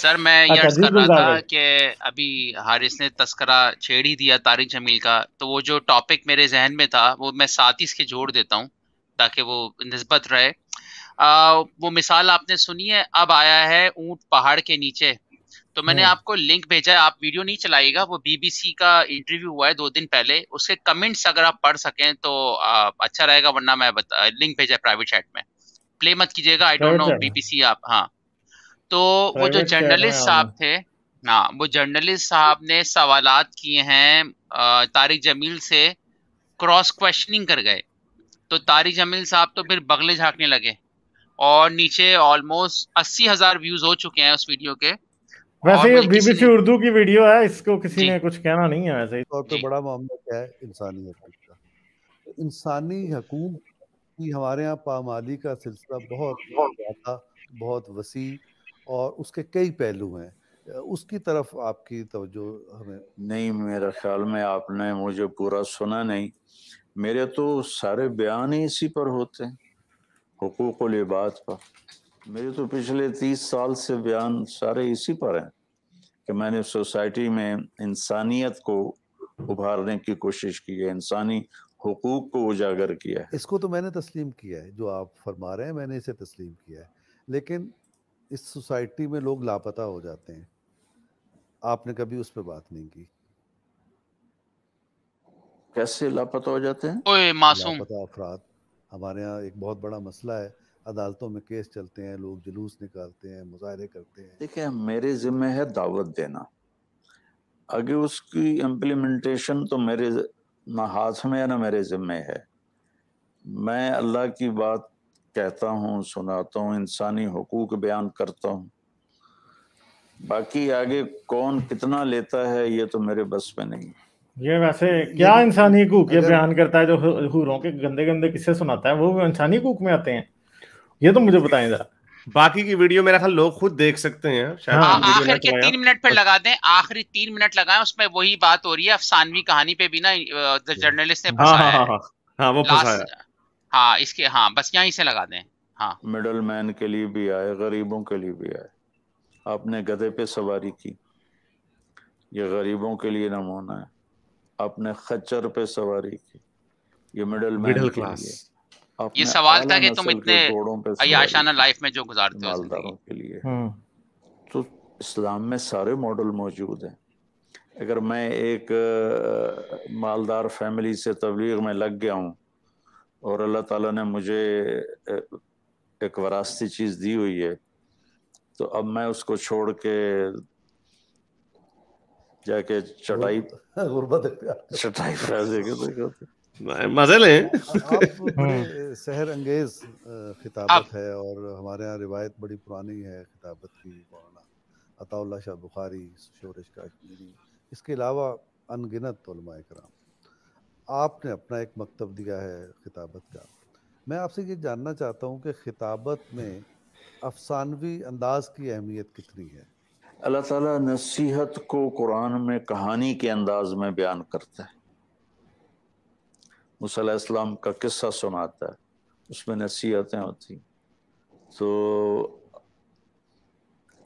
Sir मैं ये अच्छा, अर्ज कर रहा था कि अभी हारिस ने तस्करा छेड़ ही दिया तारिक जमील का तो वो जो टॉपिक मेरे जहन में था वो मैं साथ ही इसके जोड़ देता हूँ ताकि वो नस्बत रहे आ, वो मिसाल आपने सुनी है अब आया है ऊंट पहाड़ के नीचे तो मैंने हम्म। आपको लिंक भेजा है आप वीडियो नहीं चलाएगा वो बीबीसी का इंटरव्यू हुआ है दो दिन पहले उसके कमेंट्स अगर आप पढ़ सकें तो आ, अच्छा रहेगा वरना मैं बता, लिंक भेजा है प्राइवेट चैट में प्ले मत कीजिएगा आई डोंट नो बीबीसी आप हाँ तो वो जो जर्नलिस्ट साहब थे ना वो जर्नलिस्ट साहब ने सवाल किए हैं तारिक जमील से क्रॉस क्वेश्चनिंग कर गए तो तारिक जमील साहब तो फिर बगले झांकने लगे और नीचे ऑलमोस्ट अस्सी हजार व्यूज हो चुके हैं उस वीडियो के वैसे ये बीबीसी उर्दू की वीडियो है इसको किसी ने कुछ कहना नहीं है वैसे तो, तो बड़ा मामला क्या है इंसानी हकूक का इंसानी हकूक की हमारे यहाँ पामाली का सिलसिला बहुत बहुत ज़्यादा बहुत वसी और उसके कई पहलू हैं उसकी तरफ आपकी तवज्जो हमें नहीं मेरा ख्याल में आपने मुझे पूरा सुना नहीं मेरे तो सारे बयान ही इसी पर होते हैं हकूक लिबात पर मेरे तो पिछले तीस साल से बयान सारे इसी पर हैं कि मैंने सोसाइटी में इंसानियत को उभारने की कोशिश की है इंसानी हकूक को उजागर किया है इसको तो मैंने तस्लीम किया है जो आप फरमा रहे हैं मैंने इसे तस्लीम किया है लेकिन इस सोसाइटी में लोग लापता हो जाते हैं आपने कभी उस पर बात नहीं की कैसे लापता हो जाते हैं ओए मासूम लापता अफराद हमारे यहाँ एक बहुत बड़ा मसला है अदालतों में केस चलते हैं लोग जुलूस निकालते हैं मुजाहरे करते हैं देखिए मेरे जिम्मे है दावत देना अगर उसकी इम्प्लीमेंटेशन तो मेरे ना हाथ में है ना मेरे जिम्मे है मैं अल्लाह की बात कहता हूँ सुनाता हूँ इंसानी हकूक बयान करता हूँ बाकी आगे कौन कितना लेता है ये तो मेरे बस में नहीं ये वैसे क्या इंसानी हकूक ये बयान करता है जो हूरों के गंदे गंदे किस्से सुनाता है वो इंसानी हकूक में आते हैं ये तो मुझे बताएं जरा बाकी की वीडियो मेरा ख्याल लोग खुद देख सकते हैं शायद हाँ, आखिर के तीन मिनट पर लगा दें आखिरी तीन मिनट लगाएं उसमें वही बात हो रही है अफसानवी कहानी पे भी ना हाँ। जर्नलिस्ट ने हाँ, फंसाया हाँ, हाँ, हाँ, हाँ, वो फंसाया हाँ इसके हाँ बस यहीं से लगा दें हाँ मिडल मैन के लिए भी आए गरीबों के लिए भी आए आपने गधे पे सवारी की ये गरीबों के लिए नमूना है आपने खच्चर पे सवारी की ये मिडल मिडल क्लास ये सवाल था कि तुम इतने अयाशाना लाइफ में जो गुजारते हो मालदारों के लिए हम्म। तो इस्लाम में सारे मॉडल मौजूद हैं अगर मैं एक मालदार फैमिली से तबलीग में लग गया हूँ और अल्लाह ताला ने मुझे एक वरासती चीज़ दी हुई है तो अब मैं उसको छोड़ के जाके चटाई चटाई मजे लें शहर हम्म। अंगेज खिताबत है और हमारे यहाँ रिवायत बड़ी पुरानी है खिताबत की मौलाना अताउल्ला शाह बुखारी शोरश का इसके अलावा अनगिनत कराम आपने अपना एक मकतब दिया है खिताबत का मैं आपसे ये जानना चाहता हूँ कि खिताबत में अफसानवी अंदाज की अहमियत कितनी है अल्लाह ताला नसीहत को कुरान में कहानी के अंदाज में बयान करता है मूसम का किस्सा सुनाता है उसमें नसीहतें होती तो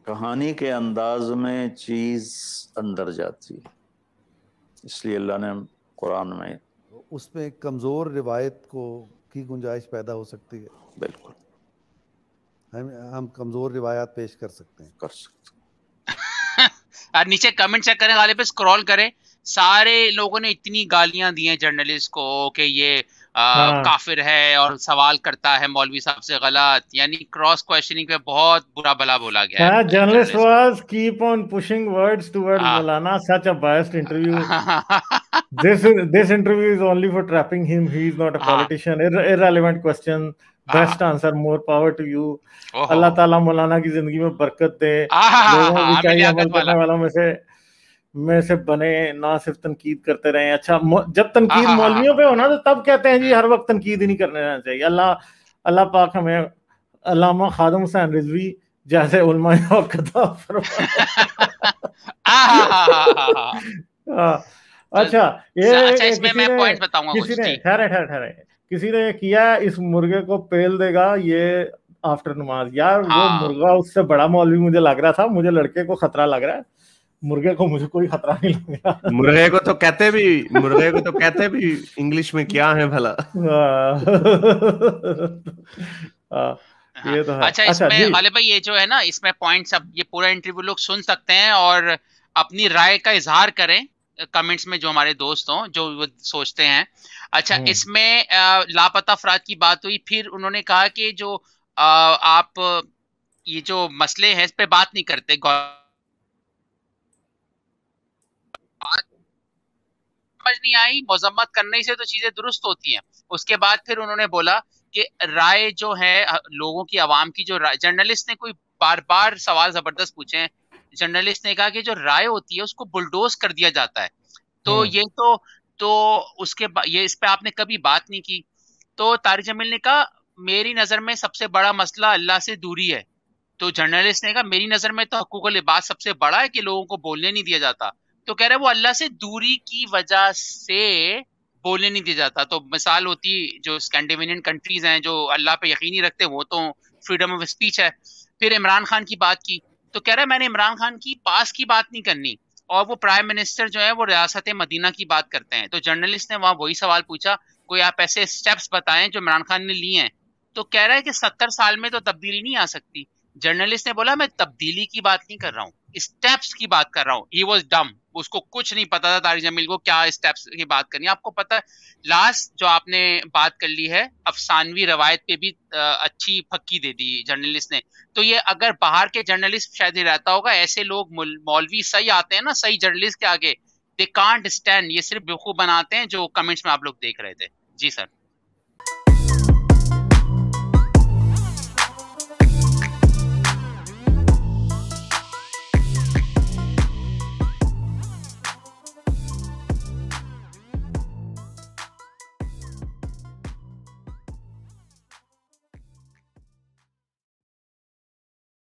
कहानी के अंदाज में चीज़ अंदर जाती है इसलिए अल्लाह ने कुरान में उसमें कमज़ोर रिवायत को की गुंजाइश पैदा हो सकती है बिल्कुल हम हम कमज़ोर रिवायात पेश कर सकते हैं कर सकते नीचे कमेंट चेक करें वाले पे स्क्रॉल करें सारे लोगों ने इतनी गालियां दी हैं जर्नलिस्ट को कि ये हाँ। काफिर है और सवाल करता है मौलवी साहब से गलत यानी क्रॉस क्वेश्चनिंग पे बहुत बुरा भला बोला गया journalist was keep on pushing words towards मौलाना such a biased interview this this interview is only for trapping him he is not a politician irrelevant question best answer more power to you अल्लाह ताला मौलाना की जिंदगी में बरकत दे हाँ, हाँ, लोगों की चाहिए अमल करने वालों में से में से बने ना सिर्फ तनकीद करते रहे अच्छा जब तनकीद हाँ, हाँ, मौलवियों हाँ। पे होना तो तब कहते हैं जी हर वक्त तनकीद ही नहीं करने रहना चाहिए अल्लाह अल्लाह पाक हमें अलामा खादम हुसैन रिजवी जैसे अच्छा ये अच्छा, अच्छा, किसी ने ठहरे ठहरे ठहरे किसी ने किया इस मुर्गे को पेल देगा ये आफ्टर नमाज यार वो मुर्गा उससे बड़ा मौलवी मुझे लग रहा था मुझे लड़के को खतरा लग रहा है मुर्गे को मुझे कोई खतरा नहीं लग रहा मुर्गे को तो कहते भी मुर्गे को तो कहते भी इंग्लिश में क्या है भला हाँ।, हाँ, हाँ। ये तो है अच्छा, अच्छा इसमें वाले भाई ये जो है ना इसमें पॉइंट्स अब ये पूरा इंटरव्यू लोग सुन सकते हैं और अपनी राय का इजहार करें कमेंट्स में जो हमारे दोस्त हों जो वो सोचते हैं अच्छा हम्म। इसमें लापता अफराद की बात हुई फिर उन्होंने कहा कि जो आ, आप ये जो मसले हैं इस पे बात नहीं करते समझ नहीं आई मजम्मत करने से तो चीजें दुरुस्त होती हैं उसके बाद फिर उन्होंने बोला कि राय जो है लोगों की आवाम की जो जर्नलिस्ट ने कोई बार बार सवाल जबरदस्त पूछे हैं जर्नलिस्ट ने कहा कि जो राय होती है उसको बुलडोज कर दिया जाता है तो हम्म। ये तो तो उसके ये इस पे आपने कभी बात नहीं की तो तारिक जमील ने कहा मेरी नजर में सबसे बड़ा मसला अल्लाह से दूरी है तो जर्नलिस्ट ने कहा मेरी नजर में तो हकूक लिबास सबसे बड़ा है कि लोगों को बोलने नहीं दिया जाता तो कह रहे वो अल्लाह से दूरी की वजह से बोलने नहीं दिया जाता तो मिसाल होती जो स्कैंडिनेवियन कंट्रीज हैं जो अल्लाह पे यकीन ही रखते वो तो फ्रीडम ऑफ स्पीच है फिर इमरान खान की बात की तो कह रहा है मैंने इमरान खान की पास की बात नहीं करनी और वो प्राइम मिनिस्टर जो है वो रियासत मदीना की बात करते हैं तो जर्नलिस्ट ने वहाँ वही सवाल पूछा कोई आप ऐसे स्टेप्स बताएं जो इमरान खान ने लिए हैं तो कह रहा है कि सत्तर साल में तो तब्दीली नहीं आ सकती जर्नलिस्ट ने बोला मैं तब्दीली की बात नहीं कर रहा हूँ स्टेप्स की बात कर रहा हूँ ही वॉज डम उसको कुछ नहीं पता था तारिक जमील को क्या स्टेप्स की बात करनी आपको पता है लास्ट जो आपने बात कर ली है अफसानवी रवायत पे भी अच्छी फक्की दे दी जर्नलिस्ट ने तो ये अगर बाहर के जर्नलिस्ट शायद ही रहता होगा ऐसे लोग मौलवी सही आते हैं ना सही जर्नलिस्ट के आगे दे कांट स्टैंड ये सिर्फ बेखूब बनाते हैं जो कमेंट्स में आप लोग देख रहे थे जी सर